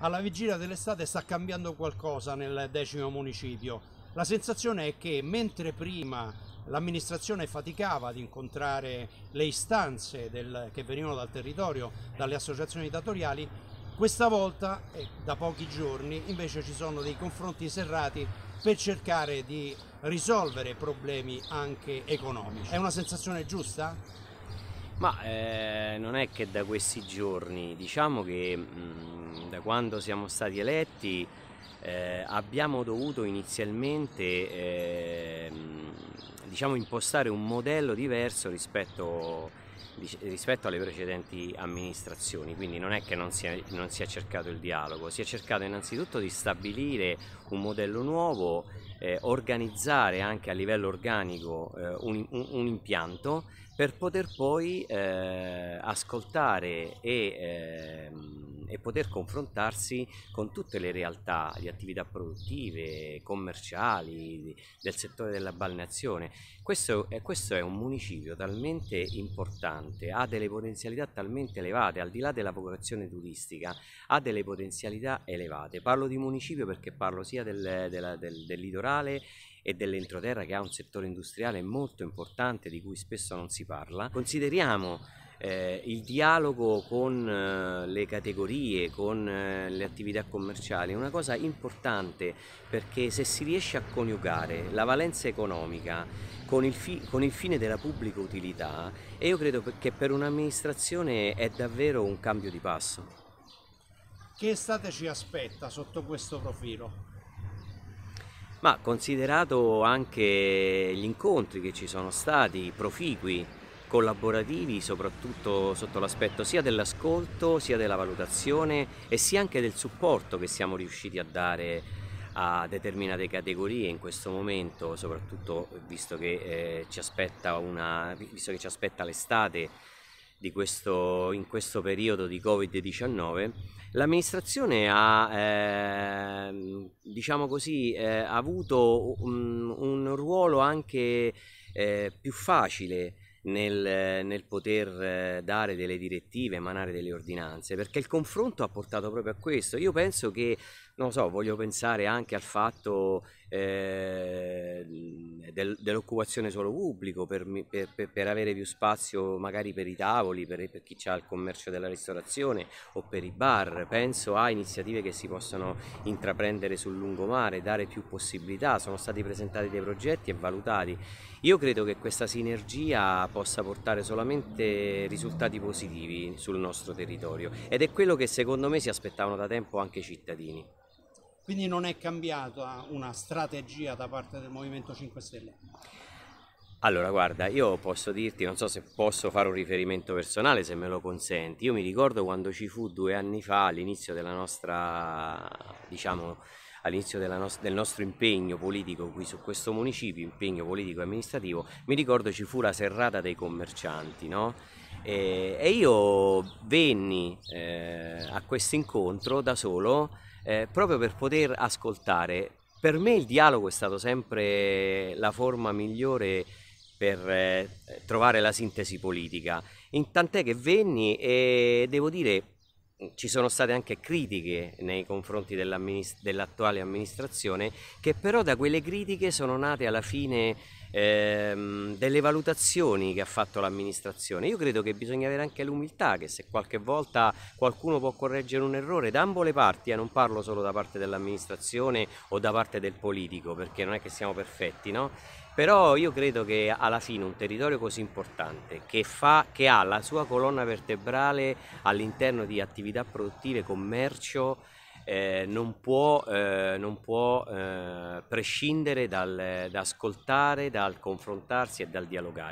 alla vigilia dell'estate sta cambiando qualcosa nel decimo municipio. La sensazione è che mentre prima l'amministrazione faticava ad incontrare le istanze del, che venivano dal territorio, dalle associazioni datoriali, questa volta, eh, da pochi giorni, invece ci sono dei confronti serrati per cercare di risolvere problemi anche economici. È una sensazione giusta? Ma eh, non è che da questi giorni, diciamo che mh, mm, da quando siamo stati eletti eh, abbiamo dovuto inizialmente eh, diciamo impostare un modello diverso rispetto, rispetto, alle precedenti amministrazioni, quindi non è che non si, è, non si è cercato il dialogo, si è cercato innanzitutto di stabilire un modello nuovo eh, organizzare anche a livello organico eh, un, un, un, impianto per poter poi eh, ascoltare e ehm, e poter confrontarsi con tutte le realtà di attività produttive, commerciali, del settore della balneazione. Questo è, eh, questo è un municipio talmente importante, ha delle potenzialità talmente elevate, al di là della popolazione turistica, ha delle potenzialità elevate. Parlo di municipio perché parlo sia del, della, del, del litorale e dell'entroterra che ha un settore industriale molto importante di cui spesso non si parla. Consideriamo eh, il dialogo con eh, le categorie, con eh, le attività commerciali è una cosa importante perché se si riesce a coniugare la valenza economica con il, fi- con il fine della pubblica utilità, io credo che per un'amministrazione è davvero un cambio di passo. Che estate ci aspetta sotto questo profilo? Ma considerato anche gli incontri che ci sono stati, proficui, collaborativi soprattutto sotto l'aspetto sia dell'ascolto sia della valutazione e sia anche del supporto che siamo riusciti a dare a determinate categorie in questo momento, soprattutto visto che, eh, ci, aspetta una, visto che ci aspetta l'estate questo, in questo periodo di Covid-19, l'amministrazione ha, eh, diciamo così, eh, avuto un, un, ruolo anche eh, più facile nel, eh, nel, poter eh, dare delle direttive, emanare delle ordinanze, perché il confronto ha portato proprio a questo. Io penso che non lo so, voglio pensare anche al fatto eh, del, dell'occupazione solo pubblico per, per, per, avere più spazio magari per i tavoli, per, per chi ha il commercio della ristorazione o per i bar. Penso a iniziative che si possano intraprendere sul lungomare, dare più possibilità. Sono stati presentati dei progetti e valutati. Io credo che questa sinergia possa portare solamente risultati positivi sul nostro territorio ed è quello che secondo me si aspettavano da tempo anche i cittadini. Quindi non è cambiata una strategia da parte del Movimento 5 Stelle? Allora, guarda, io posso dirti, non so se posso fare un riferimento personale, se me lo consenti. Io mi ricordo quando ci fu due anni fa, all'inizio della nostra, diciamo, all'inizio no- del nostro impegno politico qui su questo municipio, impegno politico e amministrativo, mi ricordo ci fu la serrata dei commercianti, no? E, e io venni eh, a questo incontro da solo eh, proprio per poter ascoltare. Per me il dialogo è stato sempre la forma migliore per eh, trovare la sintesi politica. Intant'è che venni e devo dire ci sono state anche critiche nei confronti dell'attuale amministrazione che però da quelle critiche sono nate alla fine ehm, delle valutazioni che ha fatto l'amministrazione. Io credo che bisogna avere anche l'umiltà che se qualche volta qualcuno può correggere un errore da ambo le parti, e eh, non parlo solo da parte dell'amministrazione o da parte del politico, perché non è che siamo perfetti, no? Però io credo che alla fine un territorio così importante che, fa, che ha la sua colonna vertebrale all'interno di attività produttive, commercio, eh, non può, eh, non può eh, prescindere dal, da ascoltare, dal confrontarsi e dal dialogare.